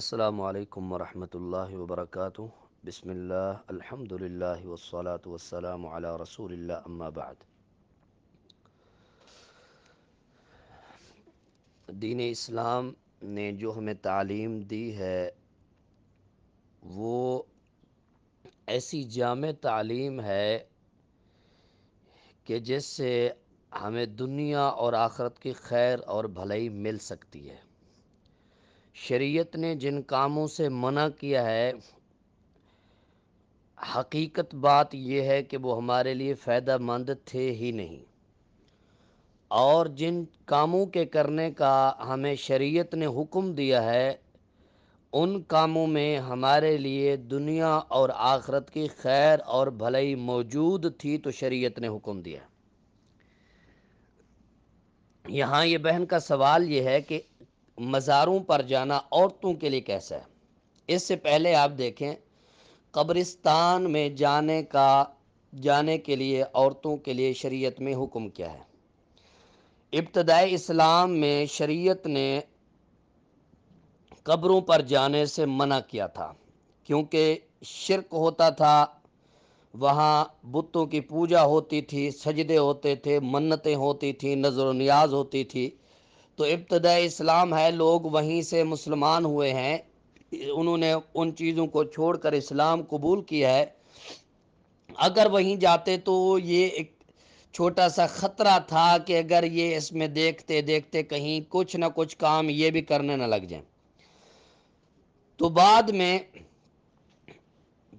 असलकम वरहमल वबरक बसमिल्ल अल्हम्दुलिल्लाह वसलात वसलाम अला रसूलिल्लाह अम्मा बाद दीन इस्लाम ने जो हमें तालीम दी है वो ऐसी जाम तालीम है कि जिससे हमें दुनिया और आखरत की खैर और भलाई मिल सकती है शरीयत ने जिन कामों से मना किया है हकीकत बात यह है कि वो हमारे लिए फ़ायदा मंद थे ही नहीं और जिन कामों के करने का हमें शरीयत ने हुक्म दिया है उन कामों में हमारे लिए दुनिया और आखरत की खैर और भलाई मौजूद थी तो शरीयत ने हुक्म दिया यहाँ ये बहन का सवाल ये है कि मज़ारों पर जाना औरतों के लिए कैसा है इससे पहले आप देखें कब्रिस्तान में जाने का जाने के लिए औरतों के लिए शरीयत में हुक्म क्या है इब्तदाई इस्लाम में शरीयत ने कब्रों पर जाने से मना किया था क्योंकि शिरक होता था वहाँ बुतों की पूजा होती थी सजदे होते थे मन्नतें होती थी नजर व नियाज होती थी तो इब्तदा इस्लाम है लोग वहीं से मुसलमान हुए हैं उन्होंने उन चीज़ों को छोड़कर इस्लाम कबूल किया है अगर वहीं जाते तो ये एक छोटा सा ख़तरा था कि अगर ये इसमें देखते देखते कहीं कुछ ना कुछ काम ये भी करने ना लग जाए तो बाद में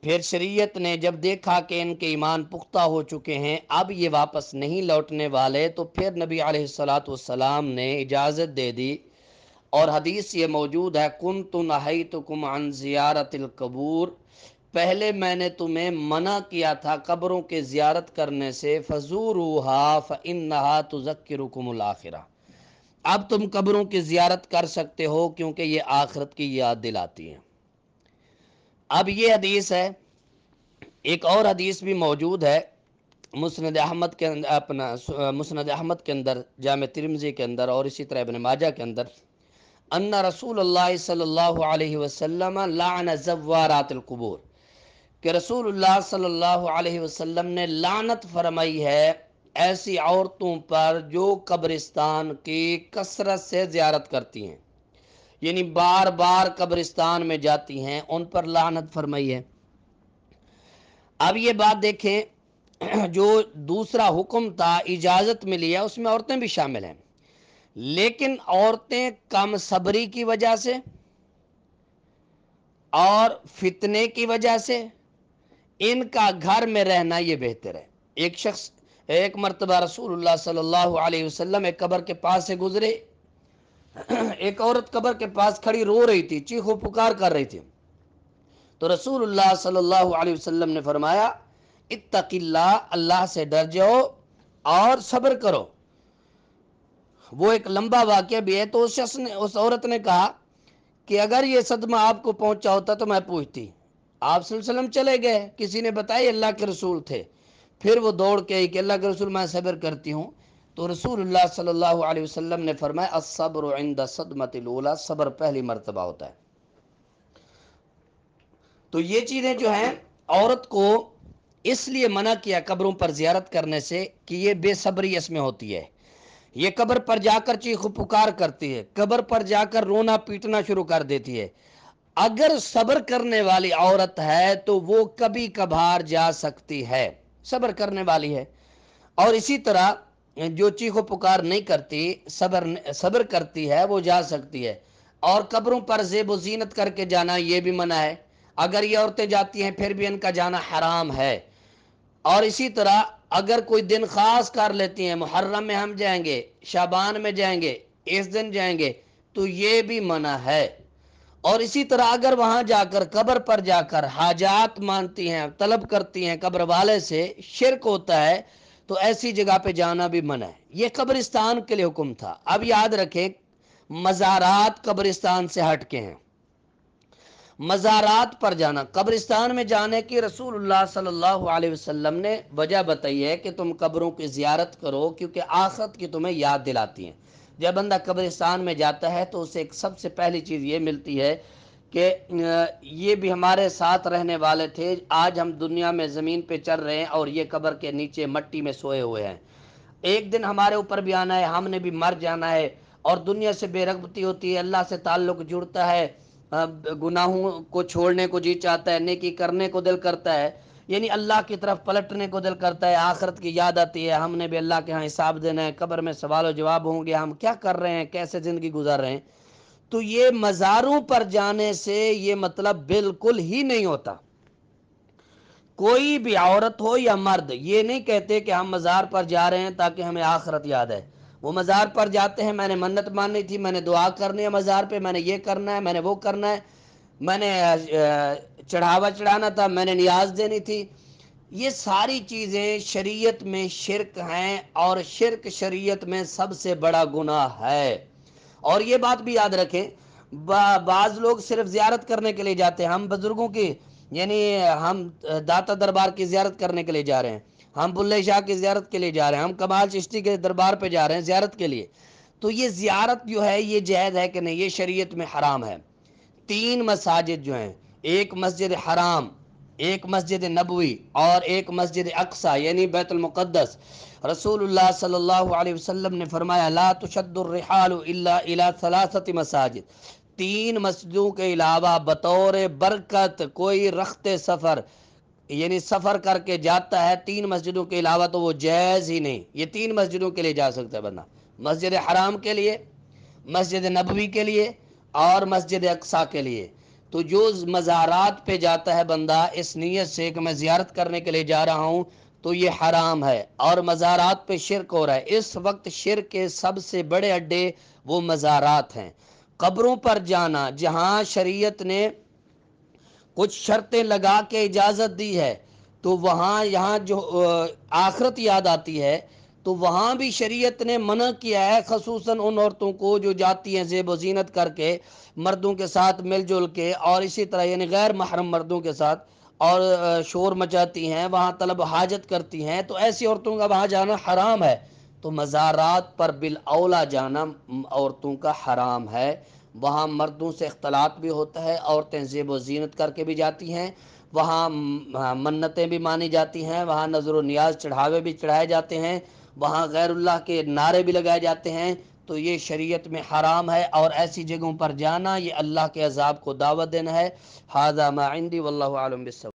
फिर शरीयत ने जब देखा कि इनके ईमान पुख्ता हो चुके हैं अब ये वापस नहीं लौटने वाले तो फिर नबी सलाम ने इजाज़त दे दी और हदीस ये मौजूद है कुन तुन हई तो कुम अन ज़ियारतकबूर पहले मैंने तुम्हें मना किया था कब्रों के ज़्यारत करने से फजूर हाफ इन नहा तो रुकुम आखिर अब तुम कब्रों की ज़्यारत कर सकते हो क्योंकि ये आखरत की याद दिलाती हैं अब ये हदीस है एक और हदीस भी मौजूद है मुस्ंद अहमद के अपना मुस्ंद अहमद के अंदर जाम तिरमजी के अंदर और इसी तरह इबन माजा के अंदर अन्ना रसूल अल्लाह सल्लल्लाहु अलैहि वसल्लम रसूल सल्लल्लाहु अलैहि वसल्लम ने लानत फरमाई है ऐसी औरतों पर जो कब्रिस्तान की कसरत से ज्यारत करती हैं यानी बार बार कब्रिस्तान में जाती हैं उन पर लानत फरमाई है अब ये बात देखें जो दूसरा हुक्म था इजाज़त मिली है उसमें औरतें भी शामिल हैं लेकिन औरतें कम सबरी की वजह से और फितने की वजह से इनका घर में रहना यह बेहतर है एक शख्स एक मरतबा रसूल सल्लल्लाहु अलैहि एक कब्र के पास से गुजरे एक औरत कब्र के पास खड़ी रो रही थी चीखो पुकार कर रही थी तो रसूलुल्लाह सल्लल्लाहु अलैहि वसल्लम ने फरमाया इत्तकिल्ला अल्लाह से डर जाओ और सब्र करो वो एक लंबा वाक्य भी है तो उस शख्स ने उस औरत ने कहा कि अगर ये सदमा आपको पहुंचा होता तो मैं पूछती आप वसल्लम चले गए किसी ने बताया अल्लाह के रसूल थे फिर वो दौड़ के अल्लाह के रसूल मैं सब्र करती हूँ तो रसूल सल्लल्लाहु अलैहि वसल्लम ने फरमाया असब्र सब्र पहली मरतबा होता है तो ये चीज़ें जो हैं औरत को इसलिए मना किया कब्रों पर जियारत करने से कि ये बेसब्री इसमें होती है ये कब्र पर जाकर चीख पुकार करती है कब्र पर जाकर रोना पीटना शुरू कर देती है अगर सब्र करने वाली औरत है तो वो कभी कभार जा सकती है सब्र करने वाली है और इसी तरह जो चीखो पुकार नहीं करती सबर सबर करती है वो जा सकती है और कब्रों पर जेब जीनत करके जाना ये भी मना है अगर ये औरतें जाती हैं फिर भी इनका जाना हराम है और इसी तरह अगर कोई दिन खास कर लेती हैं मुहर्रम में हम जाएंगे शाबान में जाएंगे इस दिन जाएंगे तो ये भी मना है और इसी तरह अगर वहां जाकर कब्र पर जाकर हाजात मानती हैं तलब करती हैं कब्र वाले से शिरक होता है तो ऐसी जगह पे जाना भी मना है ये कब्रिस्तान के लिए हुक्म था अब याद रखें मज़ारात कब्रिस्तान से हटके हैं मज़ारात पर जाना कब्रिस्तान में जाने की रसूलुल्लाह सल्लल्लाहु अलैहि वसल्लम ने वजह बताई है कि तुम कब्रों की ज़ियारत करो क्योंकि आखत की तुम्हें याद दिलाती है जब बंदा कब्रिस्तान में जाता है तो उसे एक सबसे पहली चीज़ ये मिलती है कि ये भी हमारे साथ रहने वाले थे आज हम दुनिया में ज़मीन पे चल रहे हैं और ये कब्र के नीचे मट्टी में सोए हुए हैं एक दिन हमारे ऊपर भी आना है हमने भी मर जाना है और दुनिया से बेरगबती होती है अल्लाह से ताल्लुक जुड़ता है गुनाहों को छोड़ने को जी चाहता है नेकी करने को दिल करता है यानी अल्लाह की तरफ पलटने को दिल करता है आखरत की याद आती है हमने भी अल्लाह के यहाँ हिसाब देना है कब्र में सवाल जवाब होंगे हम क्या कर रहे हैं कैसे ज़िंदगी गुजार रहे हैं तो ये मज़ारों पर जाने से ये मतलब बिल्कुल ही नहीं होता कोई भी औरत हो या मर्द ये नहीं कहते कि हम मज़ार पर जा रहे हैं ताकि हमें आखरत याद है वो मज़ार पर जाते हैं मैंने मन्नत माननी थी मैंने दुआ करनी है मज़ार पे मैंने ये करना है मैंने वो करना है मैंने चढ़ावा चढ़ाना था मैंने नियाज देनी थी ये सारी चीज़ें शरीयत में शिरक हैं और शिरक शरीयत में सबसे बड़ा गुनाह है और ये बात भी याद रखें बाज लोग सिर्फ ज्यारत करने के लिए जाते हैं हम बुजुर्गों की यानी हम दाता दरबार की ज्यारत करने के लिए जा रहे हैं हम बुल्ले शाह की ज्यारत के लिए जा रहे हैं हम कमाल चिश्ती के दरबार पे जा रहे हैं ज्यारत के लिए तो ये ज्यारत जो है ये जहद है कि नहीं ये शरीयत में हराम है तीन मसाजिद जो हैं एक मस्जिद हराम एक मस्जिद नबवी और एक मस्जिद अक्सा यानी बैतुलमक़दस रसूलुल्लाह सल्लल्लाहु अलैहि वसल्लम ने फरमाया ला तुशद्दुर्रिहाल इल्ला इला सलासति मसाजिद तीन मस्जिदों के अलावा बतौर बरकत कोई रखते सफ़र यानी सफ़र करके जाता है तीन मस्जिदों के अलावा तो वो जायज़ ही नहीं ये तीन मस्जिदों के लिए जा सकता है बंदा मस्जिद हराम के लिए मस्जिद नबवी के लिए और मस्जिद अक्सा के लिए तो जो मज़ारात पे जाता है बंदा इस नीयत से कि मैं ज़्यारत करने के लिए जा रहा हूँ तो ये हराम है और मज़ारात पे शिरक हो रहा है इस वक्त शिरक के सबसे बड़े अड्डे वो मज़ारात हैं कब्रों पर जाना जहाँ शरीयत ने कुछ शर्तें लगा के इजाज़त दी है तो वहाँ यहाँ जो आखरत याद आती है तो वहाँ भी शरीयत ने मना किया है खसूस उन औरतों को जो जाती हैं जेब वजीनत करके मर्दों के साथ मिलजुल के और इसी तरह यानी गैर महरम मर्दों के साथ और शोर मचाती हैं वहाँ तलब हाजत करती हैं तो ऐसी औरतों का वहाँ जाना हराम है तो मज़ारात पर बिलौला जाना औरतों का हराम है वहाँ मर्दों से अख्तलात भी होता है औरतें जेब वजीनत करके भी जाती हैं वहाँ मन्नतें भी मानी जाती हैं वहाँ नज़र व नियाज चढ़ावे भी चढ़ाए जाते हैं वहाँ गैरुल्लाह के नारे भी लगाए जाते हैं तो ये शरीयत में हराम है और ऐसी जगहों पर जाना ये अल्लाह के अजाब को दावत देना है हाजा माइंदी वल्लम